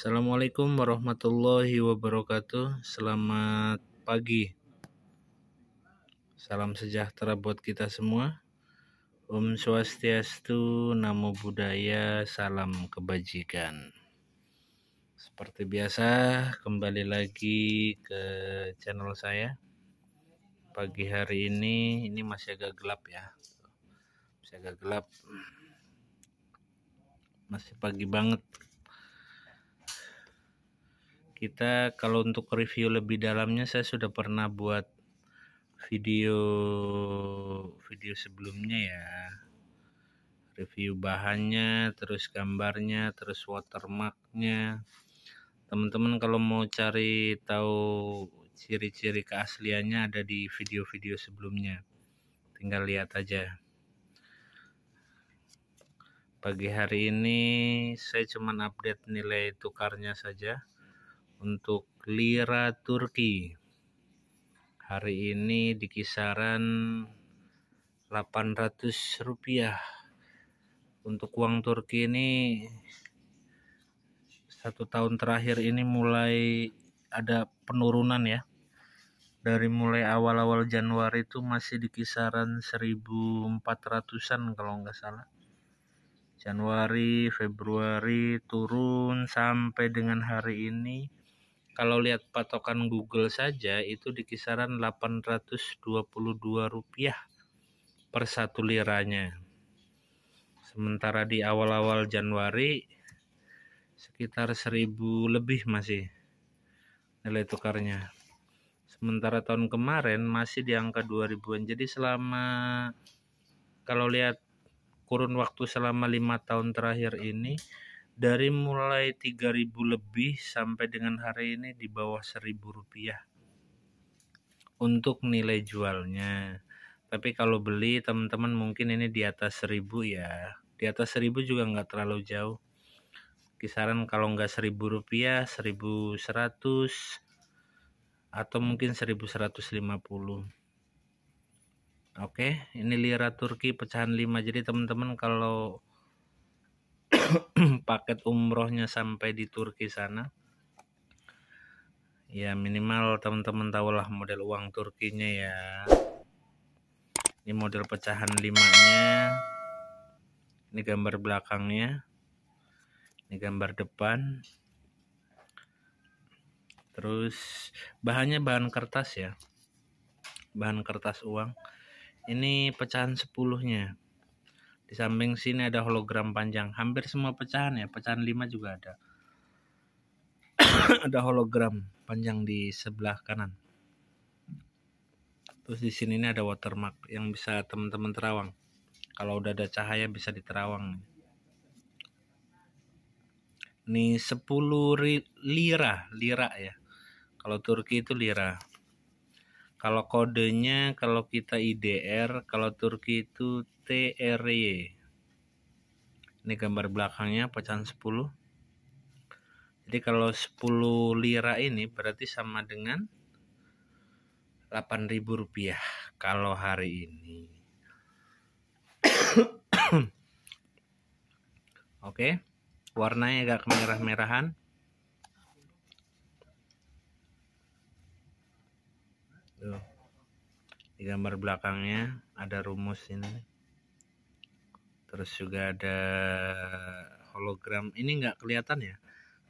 Assalamualaikum warahmatullahi wabarakatuh. Selamat pagi. Salam sejahtera buat kita semua. Om Swastiastu, Namo Buddhaya, salam kebajikan. Seperti biasa, kembali lagi ke channel saya. Pagi hari ini, ini masih agak gelap ya. Masih agak gelap. Masih pagi banget kita kalau untuk review lebih dalamnya saya sudah pernah buat video video sebelumnya ya review bahannya terus gambarnya terus watermarknya teman-teman kalau mau cari tahu ciri-ciri keasliannya ada di video-video sebelumnya tinggal lihat aja pagi hari ini saya cuman update nilai tukarnya saja untuk lira Turki hari ini di kisaran 800 rupiah untuk uang Turki ini satu tahun terakhir ini mulai ada penurunan ya dari mulai awal-awal Januari itu masih di kisaran 1400-an kalau nggak salah Januari, Februari turun sampai dengan hari ini kalau lihat patokan Google saja itu di kisaran 822 rupiah per satu liranya. Sementara di awal-awal Januari sekitar 1000 lebih masih nilai tukarnya. Sementara tahun kemarin masih di angka 2000-an. Jadi selama kalau lihat kurun waktu selama lima tahun terakhir ini dari mulai 3000 lebih sampai dengan hari ini di bawah 1000 rupiah untuk nilai jualnya tapi kalau beli teman-teman mungkin ini di atas 1000 ya di atas 1000 juga nggak terlalu jauh kisaran kalau nggak 1000 rupiah 1100 atau mungkin 1150 Oke, ini lira Turki pecahan 5. Jadi teman-teman kalau paket umrohnya sampai di Turki sana ya minimal teman-teman tahulah model uang Turkinya ya ini model pecahan limanya ini gambar belakangnya ini gambar depan terus bahannya bahan kertas ya bahan kertas uang ini pecahan sepuluhnya di samping sini ada hologram panjang. Hampir semua pecahan ya, pecahan 5 juga ada. ada hologram panjang di sebelah kanan. Terus di sini ini ada watermark yang bisa teman-teman terawang. Kalau udah ada cahaya bisa diterawang. Ini 10 lira, lira ya. Kalau Turki itu lira. Kalau kodenya kalau kita IDR, kalau Turki itu TRY. Ini gambar belakangnya pecahan 10. Jadi kalau 10 lira ini berarti sama dengan 8.000 rupiah kalau hari ini. Oke, okay. warnanya agak merah-merahan. Tuh. Gitu. Di gambar belakangnya ada rumus ini. Terus juga ada hologram. Ini nggak kelihatan ya.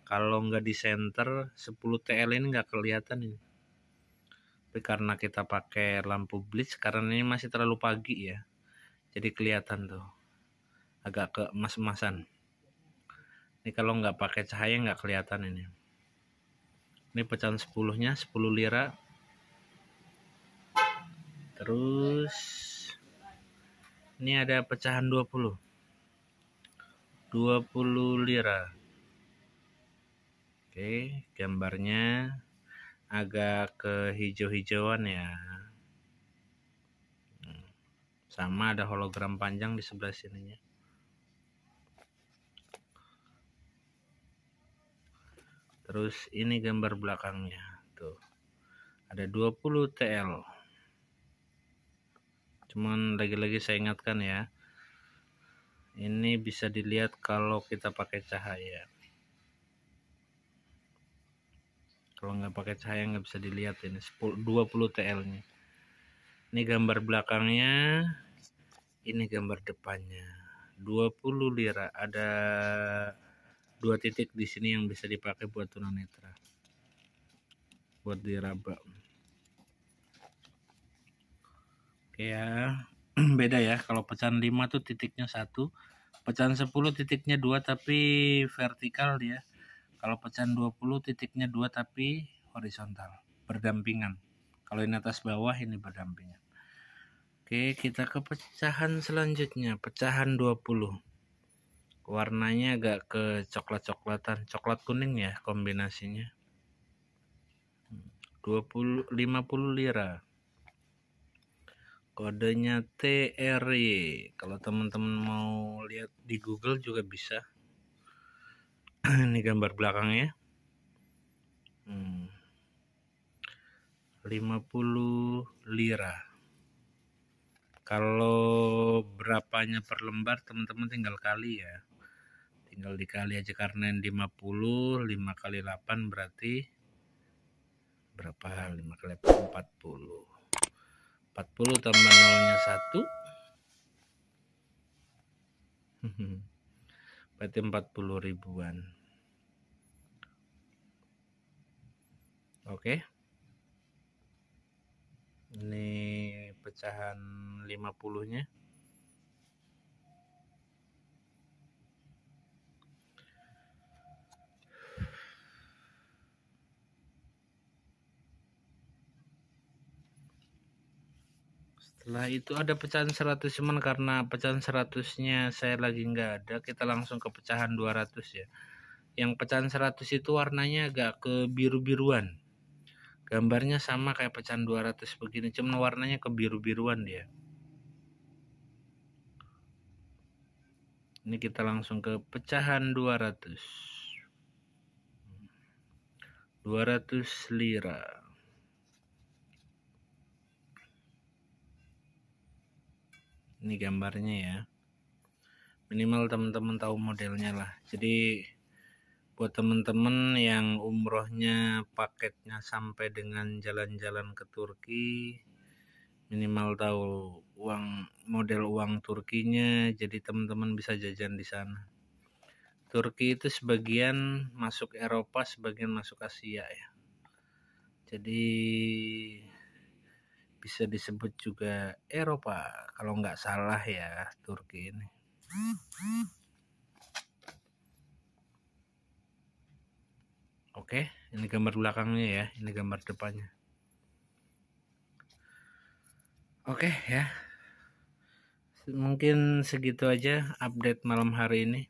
Kalau nggak di center 10 TL ini nggak kelihatan ini. Tapi karena kita pakai lampu blitz karena ini masih terlalu pagi ya. Jadi kelihatan tuh. Agak ke emas-emasan. Ini kalau nggak pakai cahaya nggak kelihatan ini. Ini pecahan 10-nya 10 lira terus ini ada pecahan 20 20 lira oke gambarnya agak ke hijau-hijauan ya hmm, sama ada hologram panjang di sebelah sininya terus ini gambar belakangnya tuh ada 20 TL cuman lagi-lagi saya ingatkan ya ini bisa dilihat kalau kita pakai cahaya kalau nggak pakai cahaya nggak bisa dilihat ini 20 TL nya ini gambar belakangnya ini gambar depannya 20 lira ada dua titik di sini yang bisa dipakai buat tunanetra buat diraba ya beda ya kalau pecahan 5 tuh titiknya satu pecahan 10 titiknya dua tapi vertikal dia kalau pecahan 20 titiknya dua tapi horizontal berdampingan kalau ini atas bawah ini berdampingan oke kita ke pecahan selanjutnya pecahan 20 warnanya agak ke coklat-coklatan coklat kuning ya kombinasinya 20 hmm, 50 lira kodenya TRY kalau teman-teman mau lihat di Google juga bisa ini gambar belakangnya hmm. 50 lira kalau berapanya per lembar teman-teman tinggal kali ya tinggal dikali aja karena yang 50 5 kali 8 berarti berapa 5 kali 8 40 40 tambah nya 1 berarti 40 ribuan oke ini pecahan 50 nya Nah itu ada pecahan 100 cuman karena pecahan 100-nya saya lagi nggak ada, kita langsung ke pecahan 200 ya. Yang pecahan 100 itu warnanya agak ke biru-biruan. Gambarnya sama kayak pecahan 200 begini, cuman warnanya ke biru-biruan dia. Ini kita langsung ke pecahan 200. 200 lira. ini gambarnya ya minimal teman-teman tahu modelnya lah jadi buat teman-teman yang umrohnya paketnya sampai dengan jalan-jalan ke Turki minimal tahu uang model uang Turkinya jadi teman-teman bisa jajan di sana Turki itu sebagian masuk Eropa sebagian masuk Asia ya jadi bisa disebut juga Eropa kalau nggak salah ya Turki ini. Oke, ini gambar belakangnya ya, ini gambar depannya. Oke ya, mungkin segitu aja update malam hari ini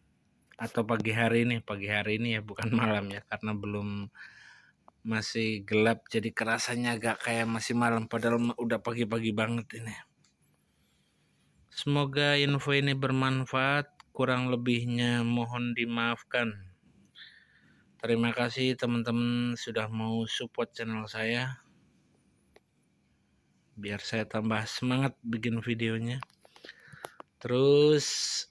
atau pagi hari ini, pagi hari ini ya bukan malam ya karena belum masih gelap jadi kerasanya agak kayak masih malam padahal udah pagi-pagi banget ini semoga info ini bermanfaat kurang lebihnya mohon dimaafkan terima kasih teman-teman sudah mau support channel saya biar saya tambah semangat bikin videonya terus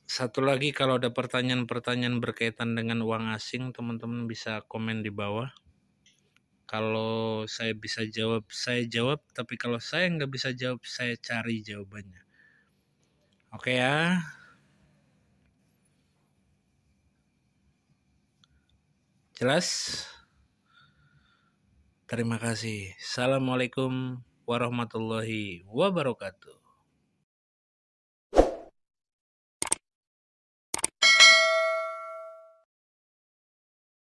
satu lagi kalau ada pertanyaan-pertanyaan berkaitan dengan uang asing teman-teman bisa komen di bawah kalau saya bisa jawab saya jawab tapi kalau saya nggak bisa jawab saya cari jawabannya oke ya jelas terima kasih assalamualaikum warahmatullahi wabarakatuh